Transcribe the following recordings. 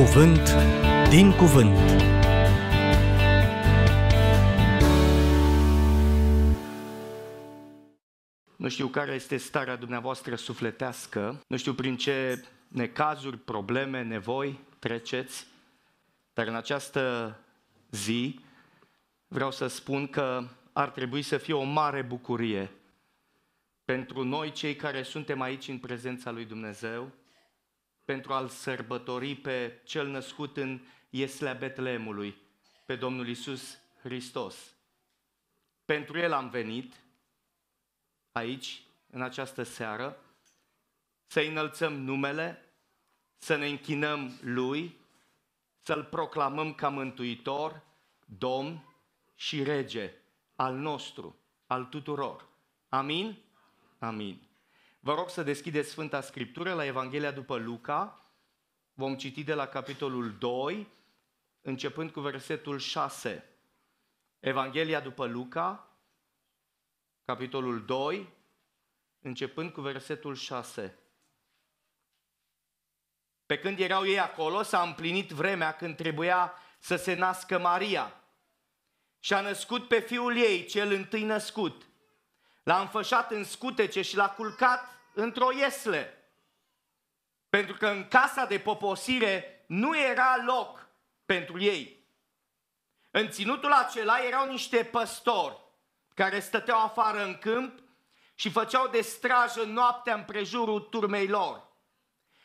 Cuvânt din Cuvânt. Nu știu care este starea dumneavoastră sufletească, nu știu prin ce necazuri, probleme, nevoi treceți, dar în această zi vreau să spun că ar trebui să fie o mare bucurie pentru noi cei care suntem aici în prezența lui Dumnezeu, pentru a-L sărbători pe cel născut în Ieslea Betlemului, pe Domnul Isus Hristos. Pentru El am venit aici, în această seară, să înălțăm numele, să ne închinăm Lui, să-L proclamăm ca Mântuitor, Domn și Rege al nostru, al tuturor. Amin? Amin. Vă rog să deschideți Sfânta Scriptură la Evanghelia după Luca. Vom citi de la capitolul 2, începând cu versetul 6. Evanghelia după Luca, capitolul 2, începând cu versetul 6. Pe când erau ei acolo, s-a împlinit vremea când trebuia să se nască Maria. Și a născut pe fiul ei, cel întâi născut – L-a înfășat în scutece și l-a culcat într-o iesle. Pentru că în casa de poposire nu era loc pentru ei. În ținutul acela erau niște păstori care stăteau afară în câmp și făceau de strajă noaptea împrejurul turmei lor.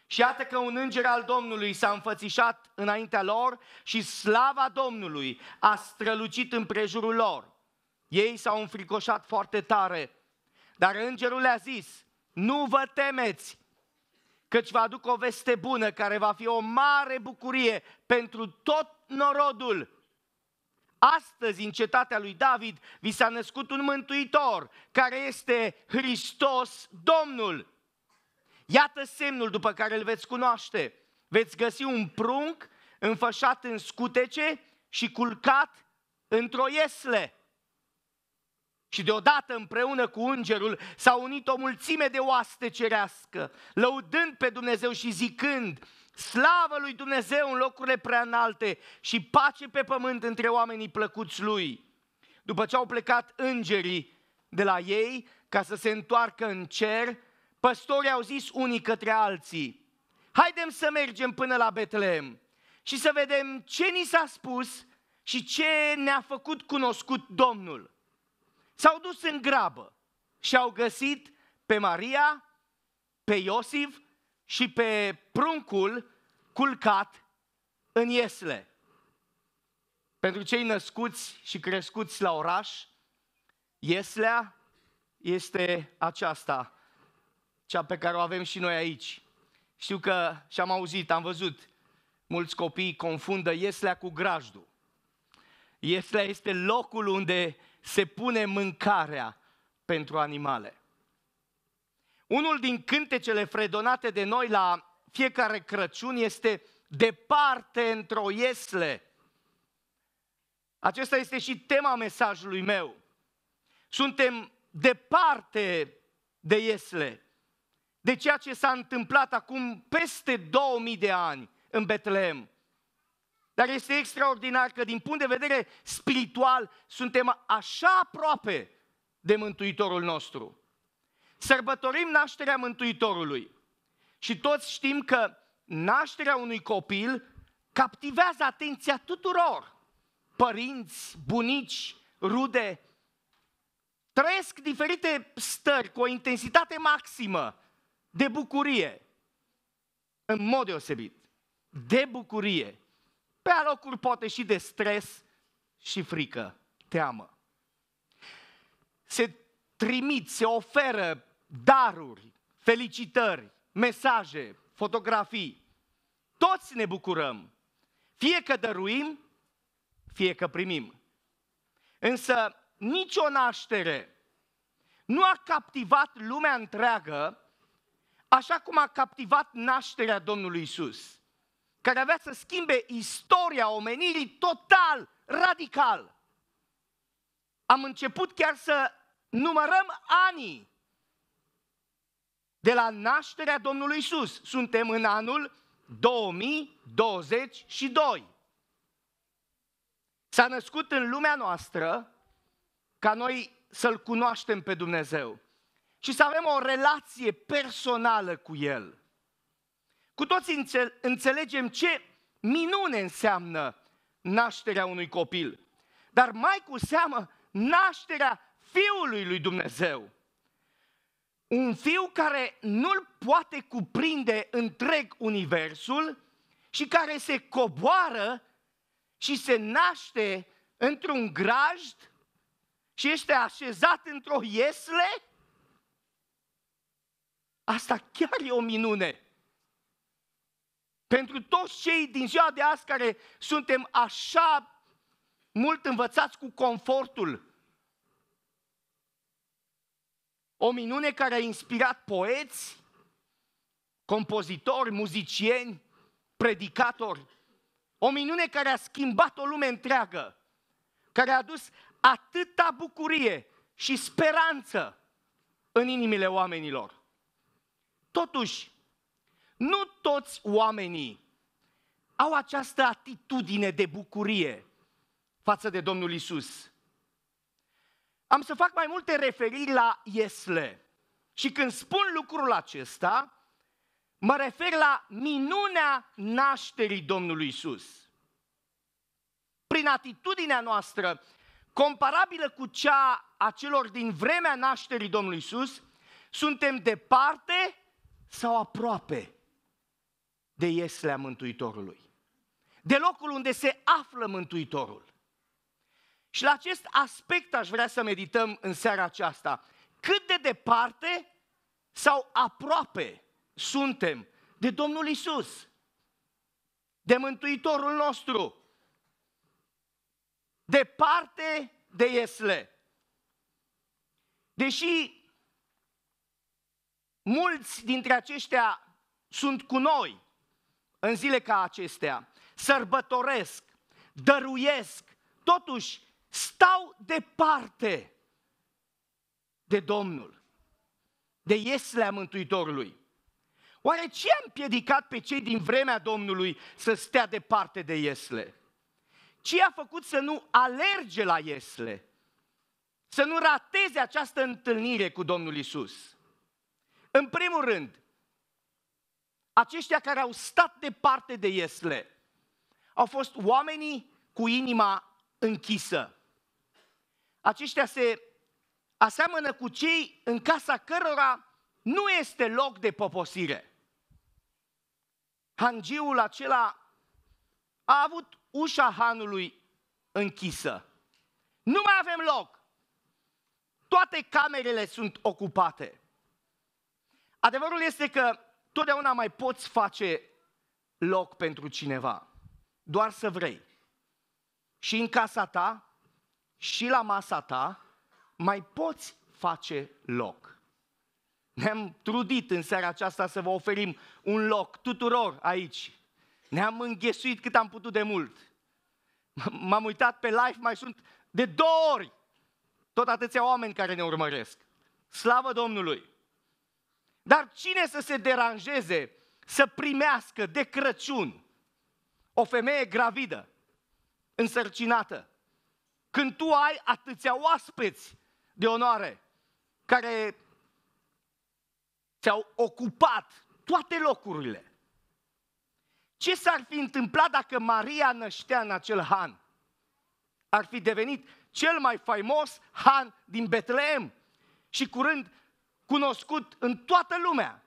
Și iată că un înger al Domnului s-a înfățișat înaintea lor și slava Domnului a strălucit împrejurul lor. Ei s-au înfricoșat foarte tare, dar îngerul le-a zis, nu vă temeți, căci vă aduc o veste bună care va fi o mare bucurie pentru tot norodul. Astăzi, în cetatea lui David, vi s-a născut un mântuitor, care este Hristos Domnul. Iată semnul după care îl veți cunoaște. Veți găsi un prunc înfășat în scutece și culcat într-o iesle. Și deodată împreună cu îngerul s-a unit o mulțime de oaste cerească, lăudând pe Dumnezeu și zicând, slavă lui Dumnezeu în locurile prea înalte și pace pe pământ între oamenii plăcuți lui. După ce au plecat îngerii de la ei ca să se întoarcă în cer, păstorii au zis unii către alții, haidem să mergem până la Betlehem și să vedem ce ni s-a spus și ce ne-a făcut cunoscut Domnul. S-au dus în grabă și au găsit pe Maria, pe Iosif și pe pruncul culcat în iesle. Pentru cei născuți și crescuți la oraș, ieslea este aceasta, cea pe care o avem și noi aici. Știu că și-am auzit, am văzut, mulți copii confundă ieslea cu grajdul. Ieslea este locul unde se pune mâncarea pentru animale. Unul din cântecele fredonate de noi la fiecare Crăciun este Departe într-o iesle. Acesta este și tema mesajului meu. Suntem departe de iesle, de ceea ce s-a întâmplat acum peste 2000 de ani în Betlehem. Dar este extraordinar că din punct de vedere spiritual suntem așa aproape de Mântuitorul nostru. Sărbătorim nașterea Mântuitorului și toți știm că nașterea unui copil captivează atenția tuturor. Părinți, bunici, rude, trăiesc diferite stări cu o intensitate maximă de bucurie, în mod deosebit, de bucurie pe alocuri poate și de stres și frică, teamă. Se trimit, se oferă daruri, felicitări, mesaje, fotografii. Toți ne bucurăm, fie că dăruim, fie că primim. Însă nicio naștere nu a captivat lumea întreagă așa cum a captivat nașterea Domnului Isus care avea să schimbe istoria omenirii total, radical. Am început chiar să numărăm anii de la nașterea Domnului Isus. Suntem în anul 2022. S-a născut în lumea noastră ca noi să-L cunoaștem pe Dumnezeu și să avem o relație personală cu El. Cu toți înțelegem ce minune înseamnă nașterea unui copil, dar mai cu seamă nașterea Fiului lui Dumnezeu. Un fiu care nu-l poate cuprinde întreg universul și care se coboară și se naște într-un grajd și este așezat într-o iesle? Asta chiar e o minune. Pentru toți cei din ziua de azi care suntem așa mult învățați cu confortul, o minune care a inspirat poeți, compozitori, muzicieni, predicatori, o minune care a schimbat o lume întreagă, care a adus atâta bucurie și speranță în inimile oamenilor. Totuși, nu toți oamenii au această atitudine de bucurie față de Domnul Isus. Am să fac mai multe referiri la Iesle. Și când spun lucrul acesta, mă refer la minunea nașterii Domnului Isus. Prin atitudinea noastră, comparabilă cu cea a celor din vremea nașterii Domnului Isus, suntem departe sau aproape de ieslea Mântuitorului, de locul unde se află Mântuitorul. Și la acest aspect aș vrea să medităm în seara aceasta. Cât de departe sau aproape suntem de Domnul Isus, de Mântuitorul nostru, departe de Iesle. Deși mulți dintre aceștia sunt cu noi, în zile ca acestea, sărbătoresc, dăruiesc, totuși stau departe de Domnul, de ieslea Mântuitorului. Oare ce am împiedicat pe cei din vremea Domnului să stea departe de iesle? Ce a făcut să nu alerge la iesle? Să nu rateze această întâlnire cu Domnul Isus? În primul rând, aceștia care au stat departe de Iesle, au fost oamenii cu inima închisă. Aceștia se aseamănă cu cei în casa cărora nu este loc de poposire. Hangiul acela a avut ușa hanului închisă. Nu mai avem loc. Toate camerele sunt ocupate. Adevărul este că Totdeauna mai poți face loc pentru cineva, doar să vrei. Și în casa ta, și la masa ta, mai poți face loc. Ne-am trudit în seara aceasta să vă oferim un loc tuturor aici. Ne-am înghesuit cât am putut de mult. M-am uitat pe live, mai sunt de două ori tot atâția oameni care ne urmăresc. Slavă Domnului! Dar cine să se deranjeze să primească de Crăciun o femeie gravidă, însărcinată, când tu ai atâția oaspeți de onoare care ți-au ocupat toate locurile. Ce s-ar fi întâmplat dacă Maria năștea în acel han? Ar fi devenit cel mai faimos han din Betleem și curând cunoscut în toată lumea.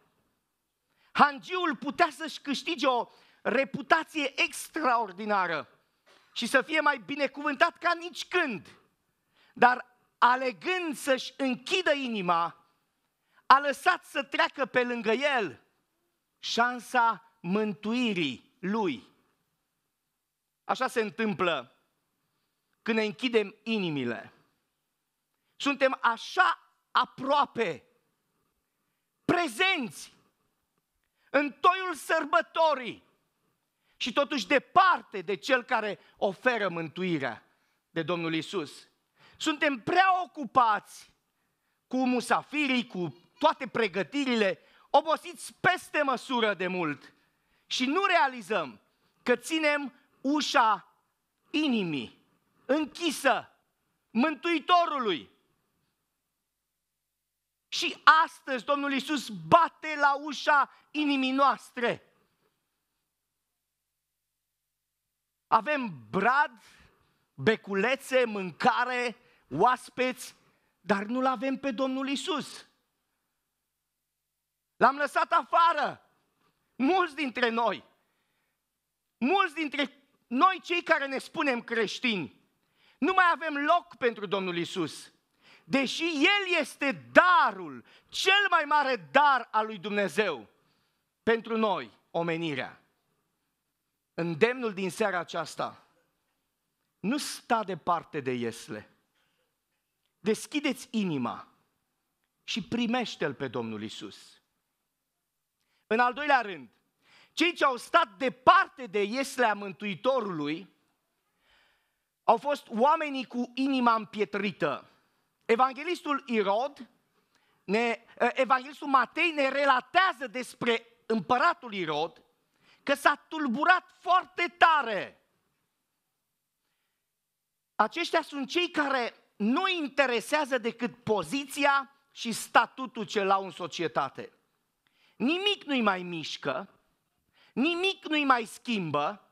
Hangiul putea să-și câștige o reputație extraordinară și să fie mai binecuvântat ca nici când. Dar alegând să-și închidă inima, a lăsat să treacă pe lângă el șansa mântuirii lui. Așa se întâmplă când ne închidem inimile. Suntem așa aproape prezenți în toiul sărbătorii și totuși departe de cel care oferă mântuirea de Domnul Isus. Suntem prea ocupați cu musafirii, cu toate pregătirile, obosiți peste măsură de mult și nu realizăm că ținem ușa inimii închisă Mântuitorului și astăzi Domnul Iisus bate la ușa inimii noastre. Avem brad, beculețe, mâncare, oaspeți, dar nu-L avem pe Domnul Iisus. L-am lăsat afară. Mulți dintre noi, mulți dintre noi cei care ne spunem creștini, nu mai avem loc pentru Domnul Isus deși El este darul, cel mai mare dar al lui Dumnezeu pentru noi, omenirea. Îndemnul din seara aceasta, nu sta departe de Iesle. Deschideți inima și primește-L pe Domnul Isus. În al doilea rând, cei ce au stat departe de Ieslea Mântuitorului au fost oamenii cu inima împietrită. Evanghelistul Irod, ne, Evanghelistul Matei ne relatează despre împăratul Irod că s-a tulburat foarte tare. Aceștia sunt cei care nu interesează decât poziția și statutul ce l-au în societate. Nimic nu-i mai mișcă, nimic nu-i mai schimbă,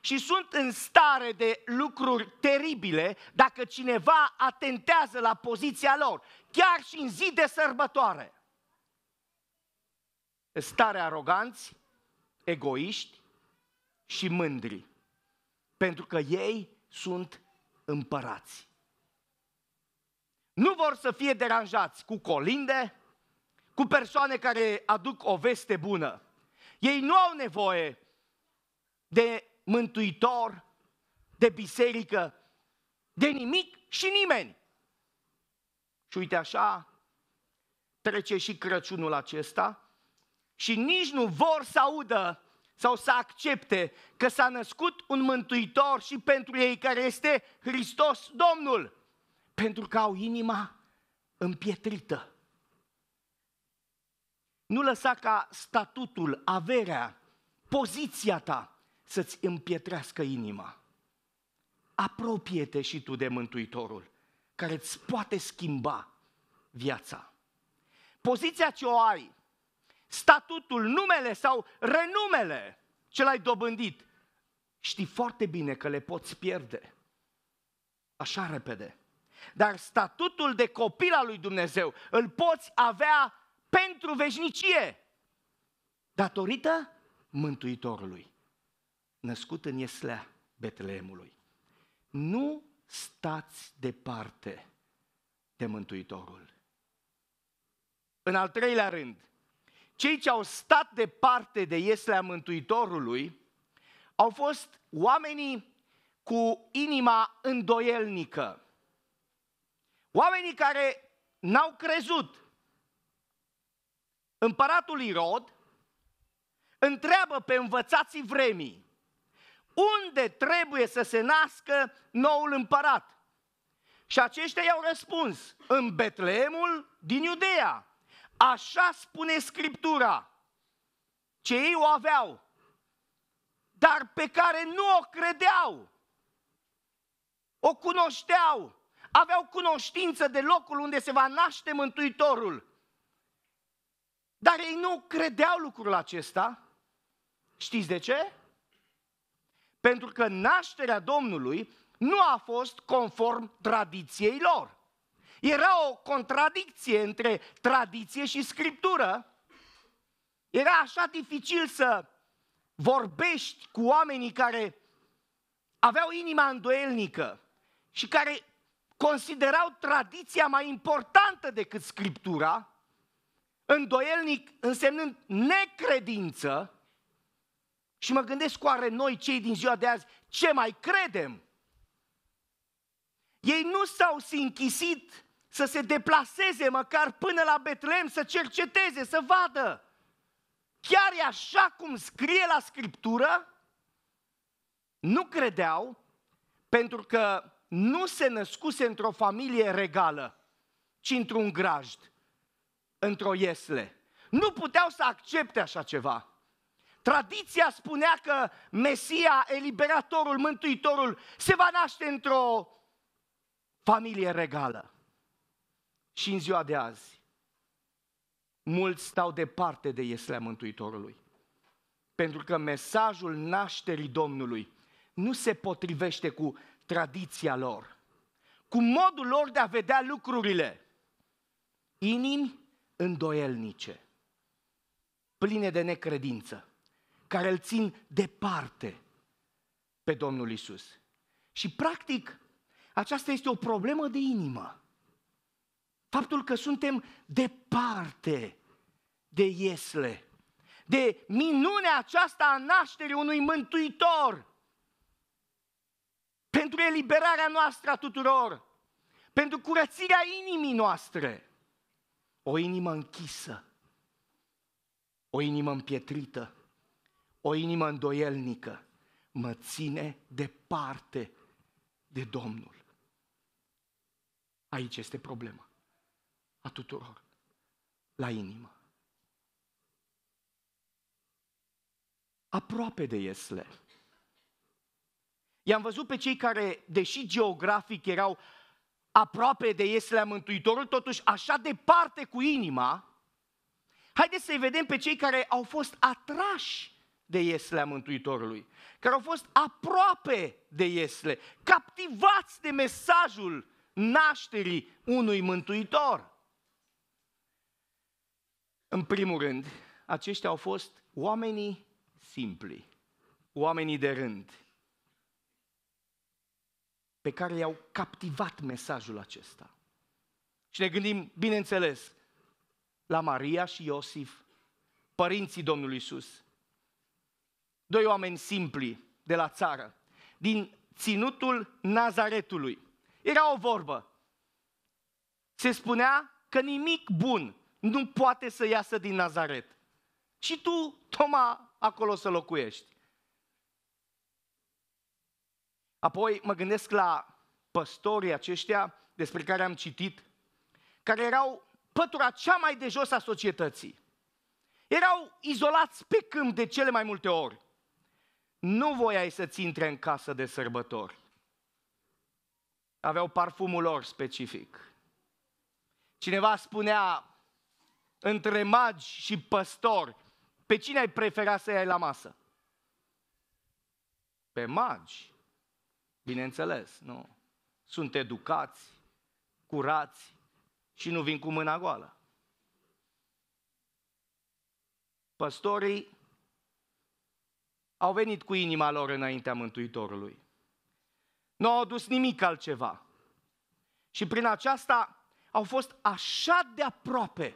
și sunt în stare de lucruri teribile dacă cineva atentează la poziția lor, chiar și în zi de sărbătoare. Stare aroganți, egoiști și mândri, pentru că ei sunt împărați. Nu vor să fie deranjați cu colinde, cu persoane care aduc o veste bună. Ei nu au nevoie de mântuitor, de biserică, de nimic și nimeni. Și uite așa, trece și Crăciunul acesta și nici nu vor să audă sau să accepte că s-a născut un mântuitor și pentru ei care este Hristos Domnul, pentru că au inima împietrită. Nu lăsa ca statutul, averea, poziția ta să-ți împietrească inima. Apropie-te și tu de Mântuitorul, care îți poate schimba viața. Poziția ce o ai, statutul, numele sau renumele ce l-ai dobândit, știi foarte bine că le poți pierde. Așa repede. Dar statutul de copil al lui Dumnezeu îl poți avea pentru veșnicie, datorită Mântuitorului născut în Ieslea Betleemului. Nu stați departe de Mântuitorul. În al treilea rând, cei ce au stat departe de Ieslea Mântuitorului au fost oamenii cu inima îndoielnică. Oamenii care n-au crezut. Împăratul Irod întreabă pe învățații vremii, unde trebuie să se nască noul împărat? Și aceștia i-au răspuns, în Betleemul din Iudea. Așa spune Scriptura, ce ei o aveau, dar pe care nu o credeau, o cunoșteau, aveau cunoștință de locul unde se va naște Mântuitorul. Dar ei nu credeau lucrul acesta. Știți de ce? Pentru că nașterea Domnului nu a fost conform tradiției lor. Era o contradicție între tradiție și scriptură. Era așa dificil să vorbești cu oamenii care aveau inima îndoielnică și care considerau tradiția mai importantă decât scriptura, îndoielnic însemnând necredință, și mă gândesc oare noi, cei din ziua de azi, ce mai credem? Ei nu s-au sinchisit să se deplaseze măcar până la Betlehem, să cerceteze, să vadă. Chiar e așa cum scrie la Scriptură? Nu credeau, pentru că nu se născuse într-o familie regală, ci într-un grajd, într-o iesle. Nu puteau să accepte așa ceva. Tradiția spunea că Mesia, eliberatorul, mântuitorul, se va naște într-o familie regală. Și în ziua de azi, mulți stau departe de ieslea Mântuitorului. Pentru că mesajul nașterii Domnului nu se potrivește cu tradiția lor, cu modul lor de a vedea lucrurile. Inimi îndoielnice, pline de necredință care îl țin departe pe Domnul Isus. Și practic, aceasta este o problemă de inimă. Faptul că suntem departe de Iesle, de minunea aceasta a nașterii unui mântuitor, pentru eliberarea noastră a tuturor, pentru curățirea inimii noastre. O inimă închisă, o inimă împietrită, o inimă îndoielnică mă ține departe de Domnul. Aici este problema a tuturor, la inimă. Aproape de Iesle. I-am văzut pe cei care, deși geografic erau aproape de Iesle, Mântuitorul, totuși așa departe cu inima, haideți să-i vedem pe cei care au fost atrași de Iesle a Mântuitorului, care au fost aproape de iesle, captivați de mesajul nașterii unui Mântuitor. În primul rând, aceștia au fost oamenii simpli, oamenii de rând, pe care i-au captivat mesajul acesta. Și ne gândim, bineînțeles, la Maria și Iosif, părinții Domnului Isus, doi oameni simpli de la țară, din ținutul Nazaretului. Era o vorbă. Se spunea că nimic bun nu poate să iasă din Nazaret. Și tu, Toma, acolo să locuiești. Apoi mă gândesc la păstorii aceștia despre care am citit, care erau pătura cea mai de jos a societății. Erau izolați pe câmp de cele mai multe ori nu voiai să-ți intre în casă de sărbători. Aveau parfumul lor specific. Cineva spunea, între magi și păstori, pe cine ai prefera să iei la masă? Pe magi, bineînțeles, nu. Sunt educați, curați și nu vin cu mâna goală. Păstorii au venit cu inima lor înaintea Mântuitorului. Nu au adus nimic altceva. Și prin aceasta au fost așa de aproape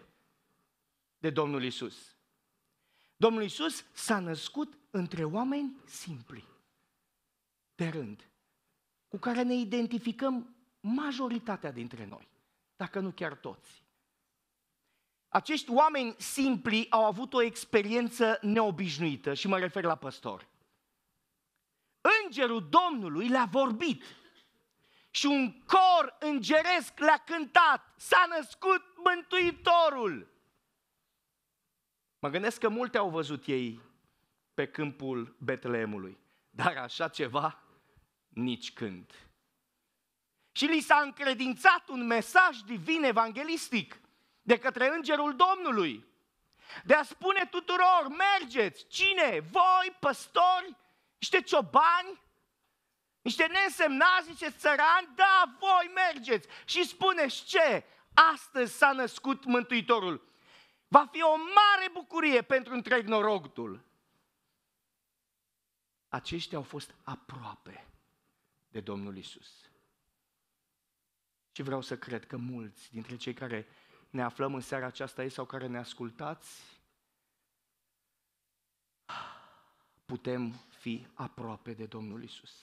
de Domnul Isus. Domnul Isus s-a născut între oameni simpli, de rând, cu care ne identificăm majoritatea dintre noi, dacă nu chiar toți. Acești oameni simpli au avut o experiență neobișnuită și mă refer la păstori. Îngerul Domnului le-a vorbit și un cor îngeresc le-a cântat, s-a născut Mântuitorul. Mă gândesc că multe au văzut ei pe câmpul Betleemului, dar așa ceva nici când. Și li s-a încredințat un mesaj divin evanghelistic – de către Îngerul Domnului, de a spune tuturor, mergeți, cine? Voi, păstori, niște ciobani, niște neînsemnați, niște țărani, da, voi mergeți și spuneți ce? Astăzi s-a născut Mântuitorul. Va fi o mare bucurie pentru întreg norogtul. Aceștia au fost aproape de Domnul Isus. Și vreau să cred că mulți dintre cei care ne aflăm în seara aceasta aici sau care ne ascultați, putem fi aproape de Domnul Isus.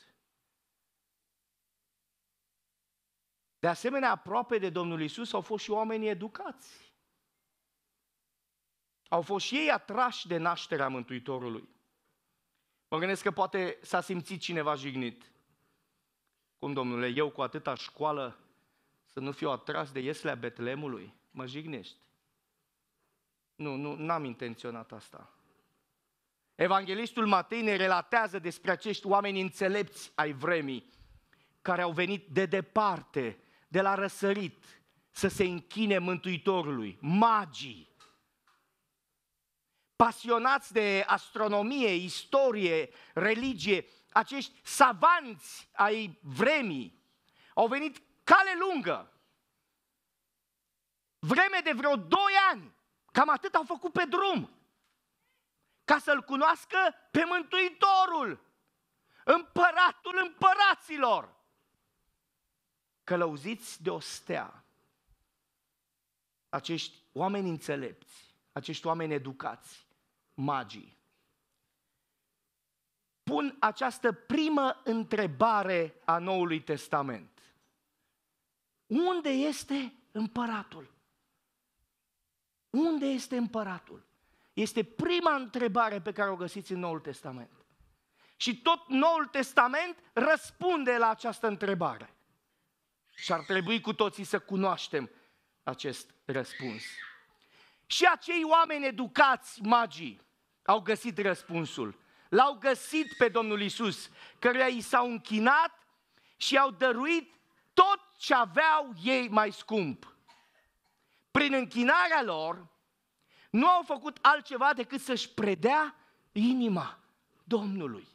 De asemenea, aproape de Domnul Isus au fost și oamenii educați. Au fost și ei atrași de nașterea Mântuitorului. Mă gândesc că poate s-a simțit cineva jignit. Cum, domnule, eu cu atâta școală să nu fiu atras de ieslea Betlemului? mă jignești. Nu, nu, n-am intenționat asta. Evanghelistul Matei ne relatează despre acești oameni înțelepți ai vremii, care au venit de departe, de la răsărit, să se închine Mântuitorului, magii, pasionați de astronomie, istorie, religie, acești savanți ai vremii, au venit cale lungă vreme de vreo 2 ani, cam atât au făcut pe drum, ca să-L cunoască pe Mântuitorul, împăratul împăraților, călăuziți de o stea. Acești oameni înțelepți, acești oameni educați, magii, pun această primă întrebare a Noului Testament. Unde este împăratul? Unde este împăratul? Este prima întrebare pe care o găsiți în Noul Testament. Și tot Noul Testament răspunde la această întrebare. Și ar trebui cu toții să cunoaștem acest răspuns. Și acei oameni educați, magii, au găsit răspunsul. L-au găsit pe Domnul Isus, căruia i s-au închinat și i-au dăruit tot ce aveau ei mai scump prin închinarea lor, nu au făcut altceva decât să-și predea inima Domnului.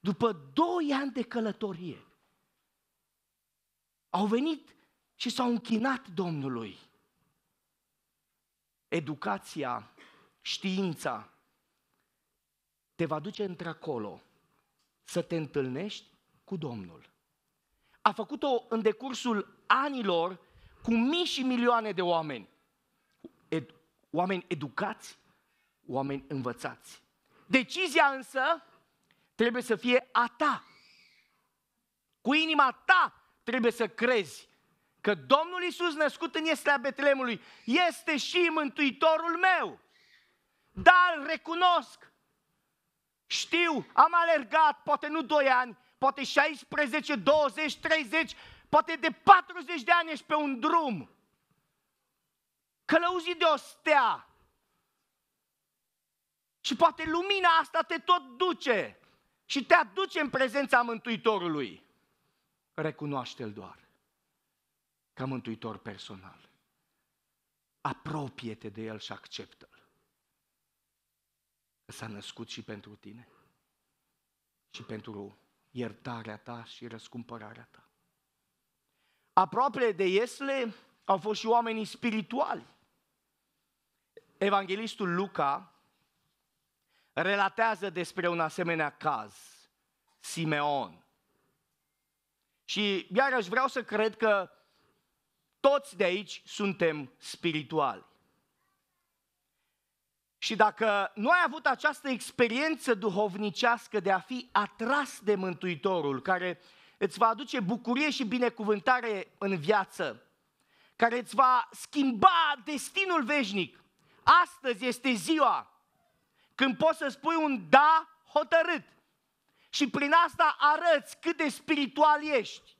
După doi ani de călătorie, au venit și s-au închinat Domnului. Educația, știința, te va duce într-acolo să te întâlnești cu Domnul. A făcut-o în decursul anilor cu mii și milioane de oameni. Ed, oameni educați, oameni învățați. Decizia însă trebuie să fie a ta. Cu inima ta trebuie să crezi că Domnul Iisus, născut în Ieslea Betlemului este și Mântuitorul meu. Dar recunosc, știu, am alergat, poate nu 2 ani, poate 16, 20, 30, Poate de 40 de ani ești pe un drum, Călăuzi de o stea. Și poate lumina asta te tot duce și te aduce în prezența Mântuitorului. Recunoaște-L doar ca Mântuitor personal. Apropie-te de El și acceptă-L. S-a născut și pentru tine și pentru iertarea ta și răscumpărarea ta. Aproape de Iesle au fost și oamenii spirituali. Evanghelistul Luca relatează despre un asemenea caz, Simeon. Și iarăși vreau să cred că toți de aici suntem spirituali. Și dacă nu ai avut această experiență duhovnicească de a fi atras de Mântuitorul, care îți va aduce bucurie și binecuvântare în viață, care îți va schimba destinul veșnic. Astăzi este ziua când poți să spui un da hotărât și prin asta arăți cât de spiritual ești,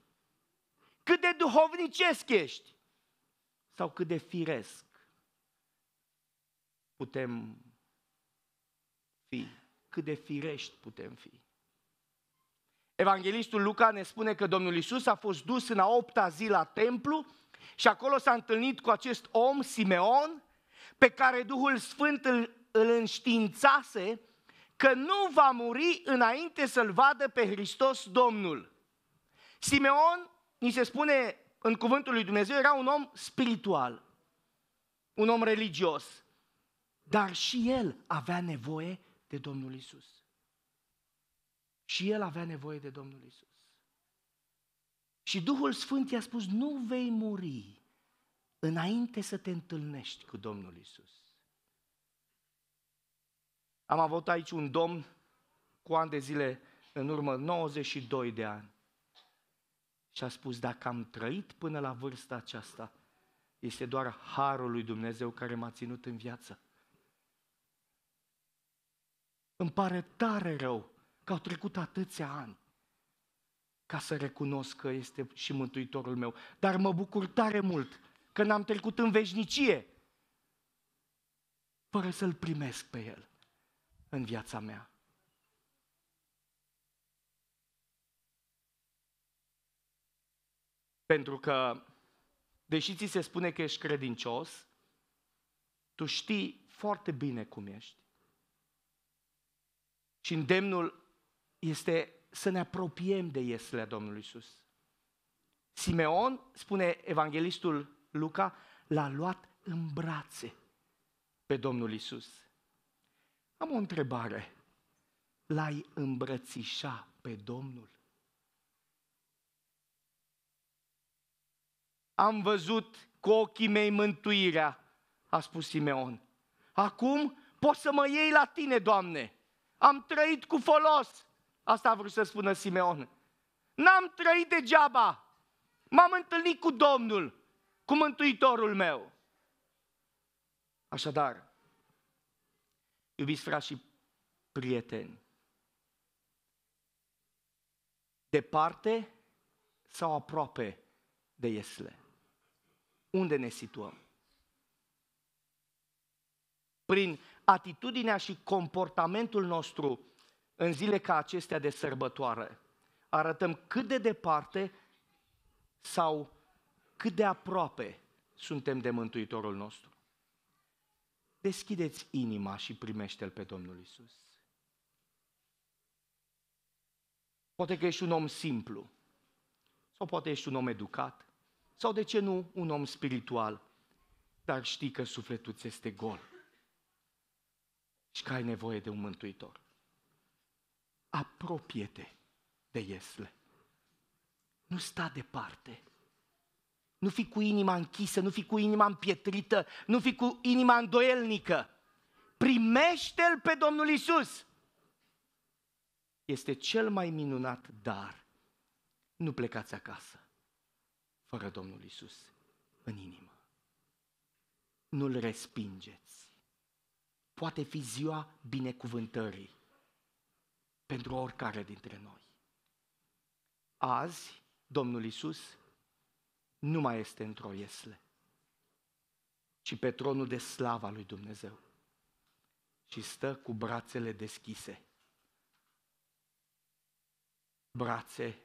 cât de duhovnicesc ești sau cât de firesc putem fi, cât de firești putem fi. Evanghelistul Luca ne spune că Domnul Isus a fost dus în a opta zi la templu și acolo s-a întâlnit cu acest om, Simeon, pe care Duhul Sfânt îl, îl înștiințase că nu va muri înainte să-L vadă pe Hristos Domnul. Simeon, ni se spune în cuvântul lui Dumnezeu, era un om spiritual, un om religios, dar și el avea nevoie de Domnul Isus. Și el avea nevoie de Domnul Isus. Și Duhul Sfânt i-a spus, nu vei muri înainte să te întâlnești cu Domnul Isus. Am avut aici un domn cu ani de zile în urmă, 92 de ani. Și a spus, dacă am trăit până la vârsta aceasta, este doar harul lui Dumnezeu care m-a ținut în viață. Îmi pare tare rău că au trecut atâția ani ca să recunosc că este și Mântuitorul meu. Dar mă bucur tare mult că n-am trecut în veșnicie fără să-L primesc pe El în viața mea. Pentru că, deși ți se spune că ești credincios, tu știi foarte bine cum ești. Și îndemnul este să ne apropiem de ieslea Domnului Isus. Simeon, spune evanghelistul Luca, l-a luat în brațe pe Domnul Isus. Am o întrebare. L-ai îmbrățișa pe Domnul? Am văzut cu ochii mei mântuirea, a spus Simeon. Acum poți să mă iei la tine, Doamne. Am trăit cu folos. Asta a vrut să spună Simeon. N-am trăit degeaba. M-am întâlnit cu Domnul, cu Mântuitorul meu. Așadar, iubiți frați și prieteni, departe sau aproape de Iesle? Unde ne situăm? Prin atitudinea și comportamentul nostru în zile ca acestea de sărbătoare, arătăm cât de departe sau cât de aproape suntem de Mântuitorul nostru. Deschideți inima și primește-L pe Domnul Isus. Poate că ești un om simplu, sau poate ești un om educat, sau de ce nu un om spiritual, dar știi că sufletul ți este gol și că ai nevoie de un mântuitor apropie-te de Iesle. Nu sta departe. Nu fi cu inima închisă, nu fi cu inima împietrită, nu fi cu inima îndoielnică. Primește-L pe Domnul Isus. Este cel mai minunat dar. Nu plecați acasă fără Domnul Isus în inimă. Nu-L respingeți. Poate fi ziua binecuvântării pentru oricare dintre noi. Azi, Domnul Isus nu mai este într-o iesle, ci pe tronul de slava lui Dumnezeu și stă cu brațele deschise. Brațe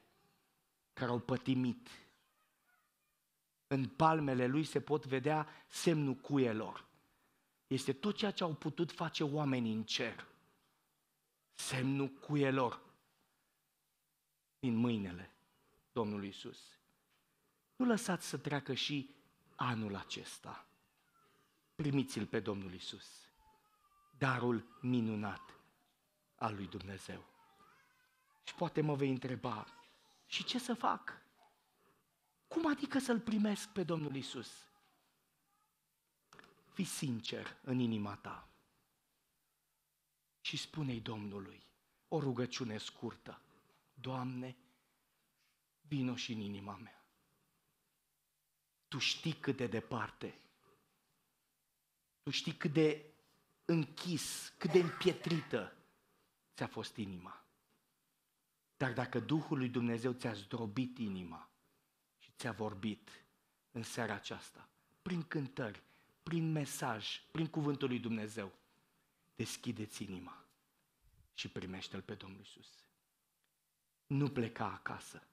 care au pătimit. În palmele lui se pot vedea semnul cuielor. Este tot ceea ce au putut face oamenii în cer semnul cuielor din mâinile Domnului Isus. Nu lăsați să treacă și anul acesta. Primiți-l pe Domnul Isus, darul minunat al lui Dumnezeu. Și poate mă vei întreba, și ce să fac? Cum adică să-L primesc pe Domnul Isus? Fii sincer în inima ta și spune-i Domnului o rugăciune scurtă. Doamne, vino și în inima mea. Tu știi cât de departe, tu știi cât de închis, cât de împietrită ți-a fost inima. Dar dacă Duhul lui Dumnezeu ți-a zdrobit inima și ți-a vorbit în seara aceasta, prin cântări, prin mesaj, prin cuvântul lui Dumnezeu, deschideți inima și primește-L pe Domnul Isus. Nu pleca acasă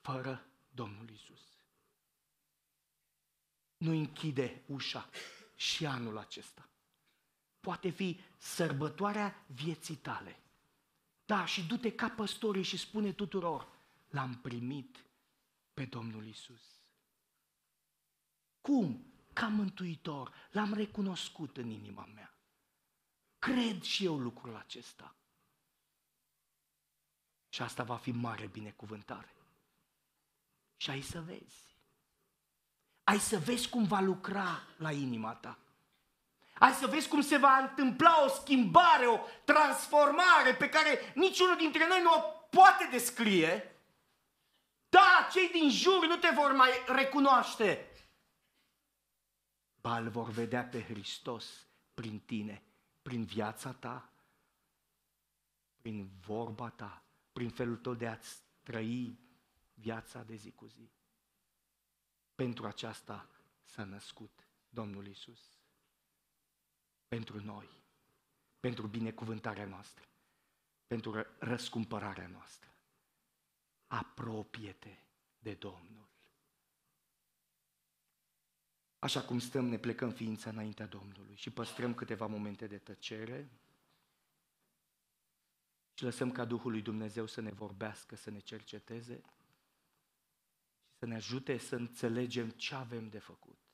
fără Domnul Isus. Nu închide ușa și anul acesta. Poate fi sărbătoarea vieții tale. Da, și du-te ca păstorii și spune tuturor, l-am primit pe Domnul Isus. Cum? Ca mântuitor, l-am recunoscut în inima mea. Cred și eu lucrul acesta. Și asta va fi mare binecuvântare. Și ai să vezi. Ai să vezi cum va lucra la inima ta. Ai să vezi cum se va întâmpla o schimbare, o transformare pe care niciunul dintre noi nu o poate descrie. Da, cei din jur nu te vor mai recunoaște. Bal vor vedea pe Hristos prin tine prin viața ta, prin vorba ta, prin felul tău de a-ți trăi viața de zi cu zi. Pentru aceasta s-a născut Domnul Isus. Pentru noi, pentru binecuvântarea noastră, pentru răscumpărarea noastră. Apropie-te de Domnul. Așa cum stăm, ne plecăm ființa înaintea Domnului și păstrăm câteva momente de tăcere și lăsăm ca Duhul lui Dumnezeu să ne vorbească, să ne cerceteze și să ne ajute să înțelegem ce avem de făcut.